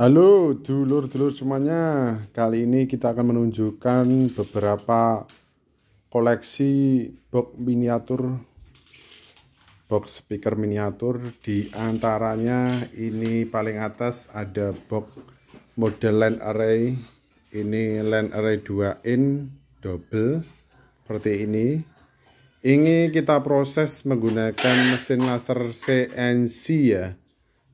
Halo dulur-dulur semuanya Kali ini kita akan menunjukkan beberapa koleksi box miniatur Box speaker miniatur Di antaranya ini paling atas ada box model land array Ini land array 2 in double Seperti ini Ini kita proses menggunakan mesin laser CNC ya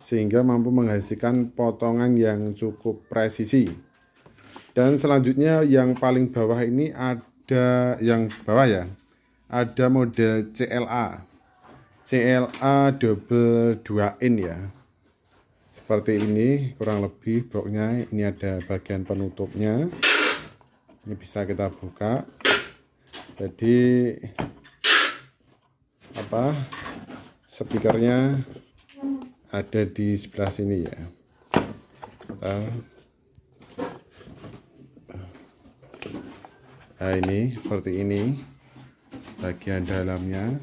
sehingga mampu menghasilkan potongan yang cukup presisi. Dan selanjutnya yang paling bawah ini ada yang bawah ya. Ada model CLA. CLA double 2 in ya. Seperti ini kurang lebih broknya. Ini ada bagian penutupnya. Ini bisa kita buka. Jadi apa? Speakernya ada di sebelah sini ya nah ini seperti ini bagian dalamnya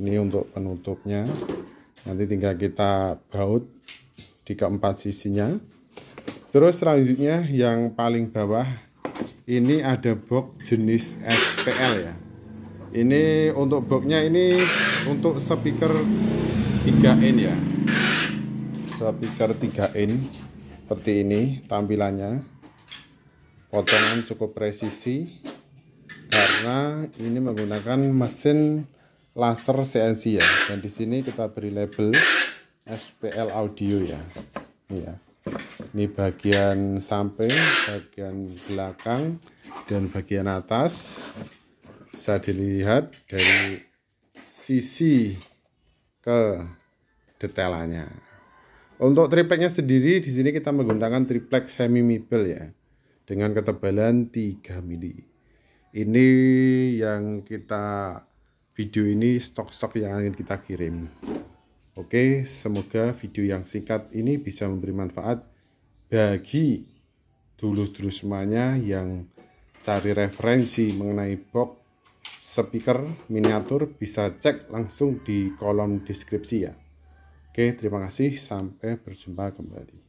ini untuk penutupnya nanti tinggal kita baut di keempat sisinya terus selanjutnya yang paling bawah ini ada box jenis SPL ya ini untuk boxnya ini untuk speaker 3N ya speaker 3 in seperti ini tampilannya potongan cukup presisi karena ini menggunakan mesin laser CNC ya dan di sini kita beri label SPL audio ya ini ya. ini bagian samping bagian belakang dan bagian atas bisa dilihat dari sisi ke detailannya untuk tripleknya sendiri di sini kita menggunakan triplek semi mipel ya dengan ketebalan 3 mili. Ini yang kita video ini stok-stok yang ingin kita kirim. Oke, semoga video yang singkat ini bisa memberi manfaat bagi dulu dulu semuanya yang cari referensi mengenai box speaker miniatur bisa cek langsung di kolom deskripsi ya. Oke, terima kasih. Sampai berjumpa kembali.